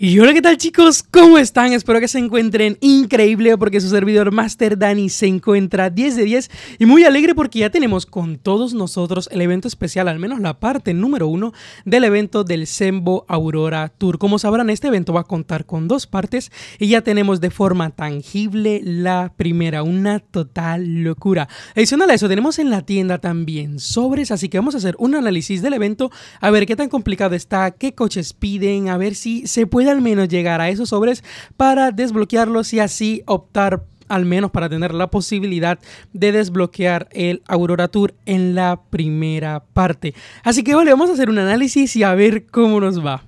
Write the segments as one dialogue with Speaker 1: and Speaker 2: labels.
Speaker 1: Y hola, ¿qué tal chicos? ¿Cómo están? Espero que se encuentren increíble porque su servidor Master Dani se encuentra 10 de 10 y muy alegre porque ya tenemos con todos nosotros el evento especial, al menos la parte número uno del evento del Sembo Aurora Tour. Como sabrán, este evento va a contar con dos partes y ya tenemos de forma tangible la primera, una total locura. Adicional a eso, tenemos en la tienda también sobres, así que vamos a hacer un análisis del evento, a ver qué tan complicado está, qué coches piden, a ver si se puede al menos llegar a esos sobres para desbloquearlos y así optar al menos para tener la posibilidad de desbloquear el Aurora Tour en la primera parte. Así que vale, vamos a hacer un análisis y a ver cómo nos va.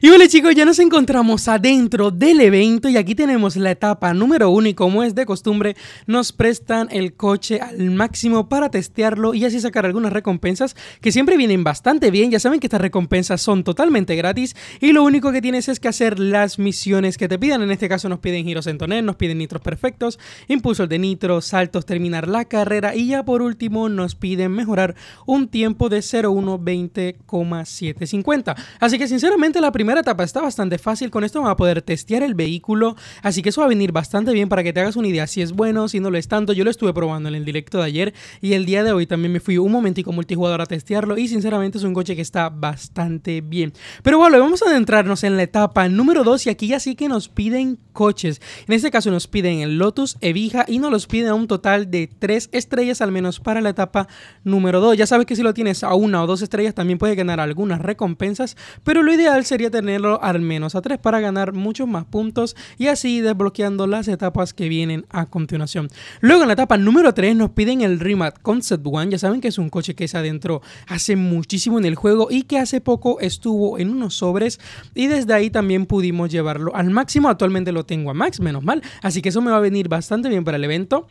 Speaker 1: Y bueno chicos, ya nos encontramos adentro del evento y aquí tenemos la etapa número uno y como es de costumbre nos prestan el coche al máximo para testearlo y así sacar algunas recompensas que siempre vienen bastante bien, ya saben que estas recompensas son totalmente gratis y lo único que tienes es que hacer las misiones que te pidan, en este caso nos piden giros en tonel, nos piden nitros perfectos, impulsos de nitro, saltos, terminar la carrera y ya por último nos piden mejorar un tiempo de 0120,750. Así que sinceramente la primera etapa está bastante fácil, con esto vamos a poder testear el vehículo, así que eso va a venir bastante bien para que te hagas una idea si es bueno, si no lo es tanto. Yo lo estuve probando en el directo de ayer y el día de hoy también me fui un momentico multijugador a testearlo y sinceramente es un coche que está bastante bien. Pero bueno, vamos a adentrarnos en la etapa número 2 y aquí ya sí que nos piden coches. En este caso nos piden el Lotus Evija y nos los piden a un total de 3 estrellas al menos para la etapa número 2. Ya sabes que si lo tienes a una o dos estrellas también puede ganar algunas recompensas, pero lo ideal sería tenerlo al menos a 3 para ganar muchos más puntos y así desbloqueando las etapas que vienen a continuación. Luego en la etapa número 3 nos piden el Rimat Concept One, ya saben que es un coche que se adentró hace muchísimo en el juego y que hace poco estuvo en unos sobres y desde ahí también pudimos llevarlo al máximo, actualmente lo tengo a max, menos mal, así que eso me va a venir bastante bien para el evento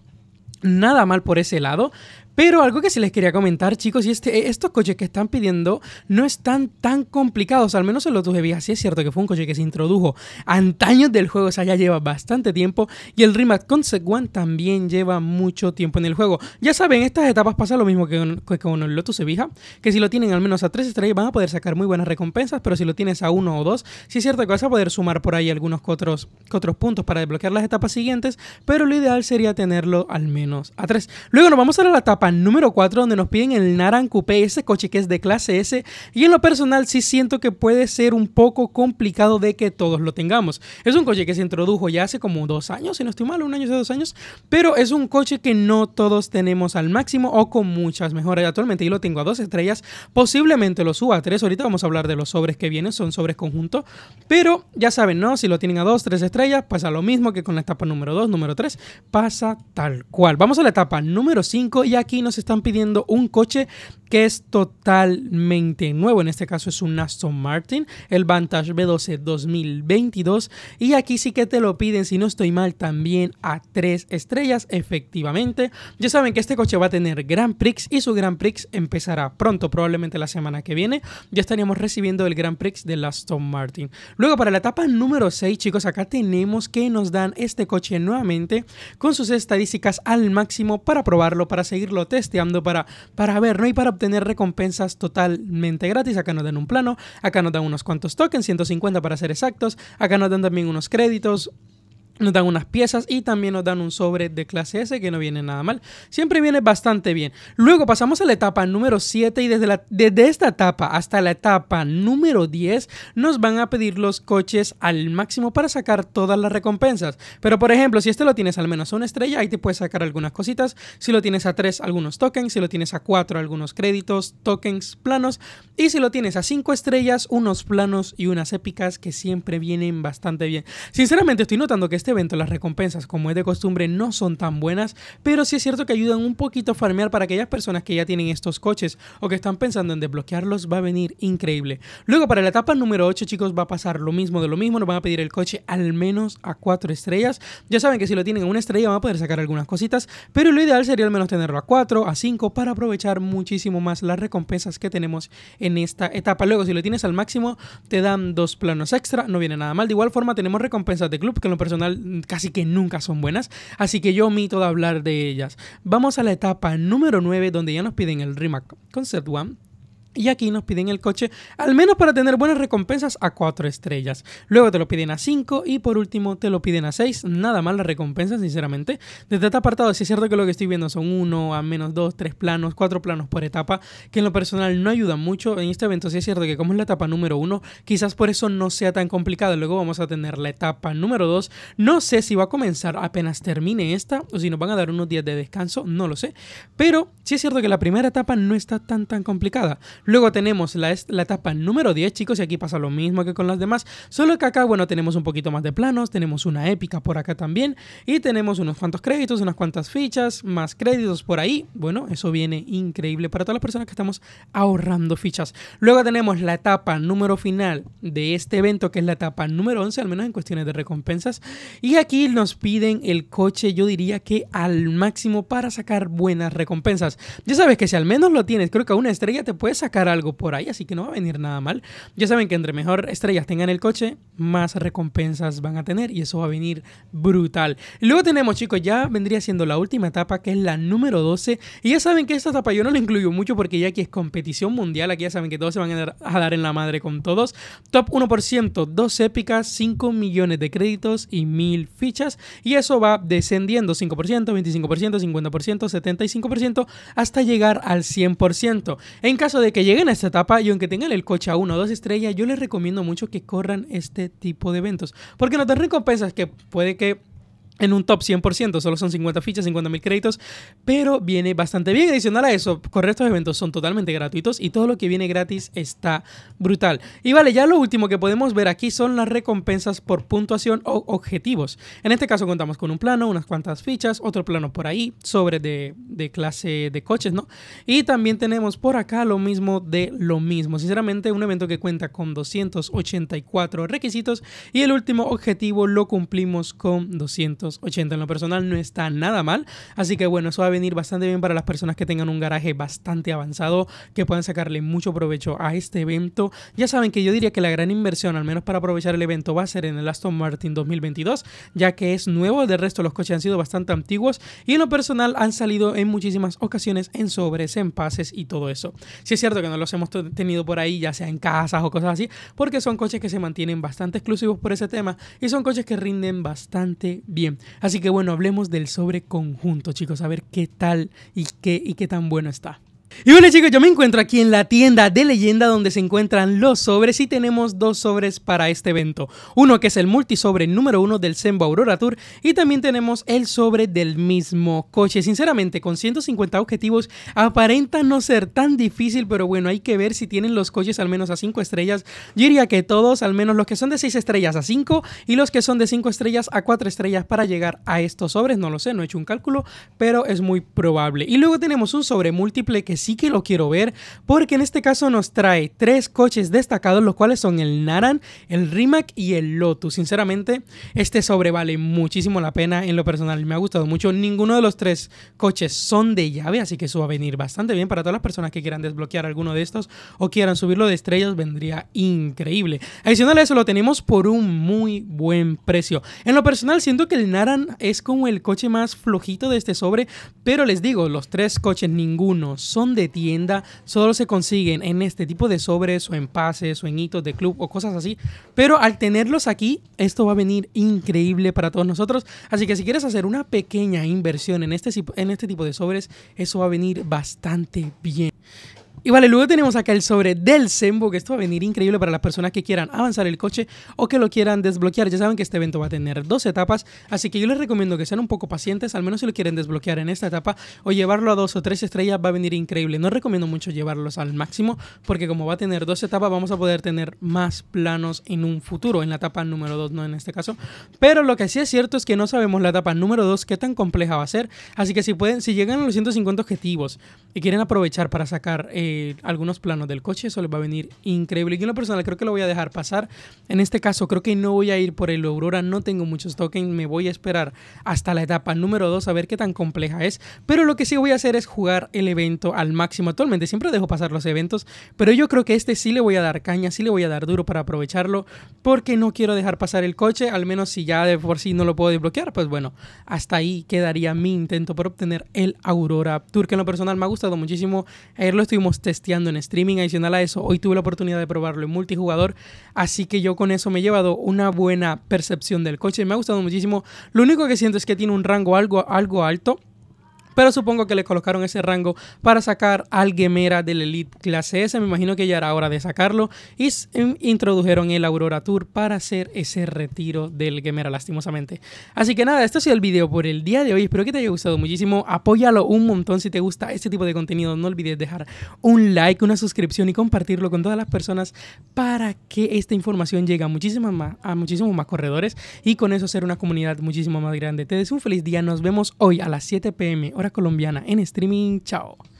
Speaker 1: nada mal por ese lado, pero algo que sí les quería comentar, chicos, y este eh, estos coches que están pidiendo no están tan complicados, al menos el Lotus Evija. Sí es cierto que fue un coche que se introdujo antaños del juego, o sea, ya lleva bastante tiempo. Y el Rimac Concept One también lleva mucho tiempo en el juego. Ya saben, estas etapas pasa lo mismo que con, el Lotus Evija, que si lo tienen al menos a 3 estrellas van a poder sacar muy buenas recompensas, pero si lo tienes a 1 o 2, sí es cierto que vas a poder sumar por ahí algunos otros, otros puntos para desbloquear las etapas siguientes, pero lo ideal sería tenerlo al menos a 3. Luego nos vamos a la etapa número 4 donde nos piden el Naran Coupé, ese coche que es de clase S. Y en lo personal sí siento que puede ser un poco complicado de que todos lo tengamos. Es un coche que se introdujo ya hace como dos años, si no estoy mal, un año o dos años. Pero es un coche que no todos tenemos al máximo o con muchas mejoras. Actualmente y lo tengo a dos estrellas, posiblemente lo suba a tres. Ahorita vamos a hablar de los sobres que vienen, son sobres conjuntos. Pero ya saben, ¿no? Si lo tienen a dos, tres estrellas, pasa lo mismo que con la etapa número 2, número 3. Pasa tal cual. Vamos a la etapa número 5 y aquí nos están pidiendo un coche que es totalmente nuevo. En este caso es un Aston Martin, el Vantage B12 2022. Y aquí sí que te lo piden, si no estoy mal, también a tres estrellas, efectivamente. Ya saben que este coche va a tener Grand Prix y su Grand Prix empezará pronto, probablemente la semana que viene. Ya estaríamos recibiendo el Grand Prix del Aston Martin. Luego, para la etapa número 6, chicos, acá tenemos que nos dan este coche nuevamente con sus estadísticas al máximo para probarlo, para seguirlo testeando para, para ver, ¿no? Y para obtener recompensas totalmente gratis. Acá nos dan un plano, acá nos dan unos cuantos tokens, 150 para ser exactos, acá nos dan también unos créditos, nos dan unas piezas y también nos dan un sobre de clase S que no viene nada mal. Siempre viene bastante bien. Luego pasamos a la etapa número 7 y desde, la, desde esta etapa hasta la etapa número 10 nos van a pedir los coches al máximo para sacar todas las recompensas. Pero por ejemplo, si este lo tienes al menos a una estrella, ahí te puedes sacar algunas cositas. Si lo tienes a 3, algunos tokens. Si lo tienes a 4, algunos créditos, tokens, planos. Y si lo tienes a 5 estrellas, unos planos y unas épicas que siempre vienen bastante bien. Sinceramente estoy notando que este evento las recompensas, como es de costumbre, no son tan buenas, pero sí es cierto que ayudan un poquito a farmear para aquellas personas que ya tienen estos coches o que están pensando en desbloquearlos, va a venir increíble. Luego, para la etapa número 8, chicos, va a pasar lo mismo de lo mismo, nos van a pedir el coche al menos a 4 estrellas. Ya saben que si lo tienen a una estrella van a poder sacar algunas cositas, pero lo ideal sería al menos tenerlo a 4, a 5 para aprovechar muchísimo más las recompensas que tenemos en esta etapa. Luego, si lo tienes al máximo, te dan dos planos extra, no viene nada mal. De igual forma, tenemos recompensas de club que en lo personal casi que nunca son buenas, así que yo omito de hablar de ellas. Vamos a la etapa número 9 donde ya nos piden el remake Concept One y aquí nos piden el coche al menos para tener buenas recompensas a 4 estrellas. Luego te lo piden a 5 y por último te lo piden a 6. Nada mal las recompensas, sinceramente. Desde este apartado si es cierto que lo que estoy viendo son 1, a menos 2, 3 planos, 4 planos por etapa, que en lo personal no ayudan mucho. En este evento Si es cierto que como es la etapa número 1, quizás por eso no sea tan complicado. Luego vamos a tener la etapa número 2. No sé si va a comenzar apenas termine esta o si nos van a dar unos días de descanso, no lo sé. Pero sí es cierto que la primera etapa no está tan tan complicada. Luego tenemos la, etapa número 10, chicos, y aquí pasa lo mismo que con las demás, solo que acá, bueno, tenemos un poquito más de planos, tenemos una épica por acá también, y tenemos unos cuantos créditos, unas cuantas fichas, más créditos por ahí. Bueno, eso viene increíble para todas las personas que estamos ahorrando fichas. Luego tenemos la etapa número final de este evento, que es la etapa número 11, al menos en cuestiones de recompensas. Y aquí nos piden el coche, yo diría que al máximo para sacar buenas recompensas. Ya sabes que si al menos lo tienes, creo que a una estrella te puedes sacar algo por ahí, así que no va a venir nada mal. Ya saben que entre mejor estrellas tengan el coche, más recompensas van a tener y eso va a venir brutal. Luego tenemos, chicos, ya vendría siendo la última etapa que es la número 12. Y ya saben que esta etapa yo no la incluyo mucho porque ya aquí es competición mundial, aquí ya saben que todos se van a dar en la madre con todos. Top 1%, 2 épicas, 5 millones de créditos y 1000 fichas. Y eso va descendiendo 5%, 25%, 50%, 75% hasta llegar al 100%. En caso de que lleguen a esta etapa y aunque tengan el coche a 1 o 2 estrellas, yo les recomiendo mucho que corran este tipo de eventos. Porque no te recompensas que puede que en un top 100%, solo son 50 fichas, 50 mil créditos, pero viene bastante bien. Adicional a eso, correctos estos eventos son totalmente gratuitos y todo lo que viene gratis está brutal. Y vale, ya lo último que podemos ver aquí son las recompensas por puntuación o objetivos. En este caso contamos con un plano, unas cuantas fichas, otro plano por ahí, sobre de, de clase de coches, ¿no? Y también tenemos por acá lo mismo de lo mismo. Sinceramente, un evento que cuenta con 284 requisitos y el último objetivo lo cumplimos con 200. 80 En lo personal no está nada mal. Así que bueno, eso va a venir bastante bien para las personas que tengan un garaje bastante avanzado, que puedan sacarle mucho provecho a este evento. Ya saben que yo diría que la gran inversión, al menos para aprovechar el evento, va a ser en el Aston Martin 2022, ya que es nuevo. De resto, los coches han sido bastante antiguos y en lo personal han salido en muchísimas ocasiones en sobres, en pases y todo eso. Si es cierto que no los hemos tenido por ahí, ya sea en casas o cosas así, porque son coches que se mantienen bastante exclusivos por ese tema y son coches que rinden bastante bien. Así que bueno, hablemos del sobreconjunto chicos, a ver qué tal y qué, y qué tan bueno está. Y bueno chicos, yo me encuentro aquí en la tienda de leyenda donde se encuentran los sobres y tenemos dos sobres para este evento. Uno que es el multisobre número uno del Sembo Aurora Tour y también tenemos el sobre del mismo coche. Sinceramente, con 150 objetivos aparenta no ser tan difícil, pero bueno, hay que ver si tienen los coches al menos a 5 estrellas. Yo diría que todos, al menos los que son de 6 estrellas a 5 y los que son de 5 estrellas a 4 estrellas para llegar a estos sobres. No lo sé, no he hecho un cálculo, pero es muy probable. Y luego tenemos un sobre múltiple que sí que lo quiero ver, porque en este caso nos trae tres coches destacados, los cuales son el Naran, el Rimac y el Lotus. Sinceramente, este sobre vale muchísimo la pena en lo personal, me ha gustado mucho. Ninguno de los tres coches son de llave, así que eso va a venir bastante bien para todas las personas que quieran desbloquear alguno de estos o quieran subirlo de estrellas, vendría increíble. Adicional a eso, lo tenemos por un muy buen precio. En lo personal, siento que el Naran es como el coche más flojito de este sobre, pero les digo, los tres coches ninguno son de tienda, Solo se consiguen en este tipo de sobres o en pases o en hitos de club o cosas así. Pero al tenerlos aquí, esto va a venir increíble para todos nosotros. Así que si quieres hacer una pequeña inversión en este, en este tipo de sobres, eso va a venir bastante bien. Y vale, luego tenemos acá el sobre del Sembo, que esto va a venir increíble para las personas que quieran avanzar el coche o que lo quieran desbloquear. Ya saben que este evento va a tener dos etapas, así que yo les recomiendo que sean un poco pacientes, al menos si lo quieren desbloquear en esta etapa o llevarlo a dos o tres estrellas va a venir increíble. No recomiendo mucho llevarlos al máximo porque como va a tener dos etapas vamos a poder tener más planos en un futuro, en la etapa número dos, no en este caso. Pero lo que sí es cierto es que no sabemos la etapa número dos, qué tan compleja va a ser, así que si pueden, si llegan a los 150 objetivos y quieren aprovechar para sacar... Eh, eh, algunos planos del coche, eso les va a venir increíble. Yo en lo personal creo que lo voy a dejar pasar. En este caso creo que no voy a ir por el Aurora, no tengo muchos tokens, me voy a esperar hasta la etapa número 2 a ver qué tan compleja es. Pero lo que sí voy a hacer es jugar el evento al máximo. Actualmente siempre dejo pasar los eventos, pero yo creo que este sí le voy a dar caña, sí le voy a dar duro para aprovecharlo, porque no quiero dejar pasar el coche, al menos si ya de por sí no lo puedo desbloquear, pues bueno, hasta ahí quedaría mi intento por obtener el Aurora Tour, que en lo personal me ha gustado muchísimo. Ayer lo estuvimos testeando en streaming. Adicional a eso, hoy tuve la oportunidad de probarlo en multijugador, así que yo con eso me he llevado una buena percepción del coche. Me ha gustado muchísimo. Lo único que siento es que tiene un rango algo, algo alto pero supongo que le colocaron ese rango para sacar al Gemera del Elite Clase S. Me imagino que ya era hora de sacarlo. Y introdujeron el Aurora Tour para hacer ese retiro del Gemera, lastimosamente. Así que nada, esto ha sido el video por el día de hoy. Espero que te haya gustado muchísimo. Apóyalo un montón si te gusta este tipo de contenido. No olvides dejar un like, una suscripción y compartirlo con todas las personas para que esta información llegue a, muchísimas más, a muchísimos más corredores y con eso ser una comunidad muchísimo más grande. Te deseo un feliz día. Nos vemos hoy a las 7 pm colombiana en streaming. Chao.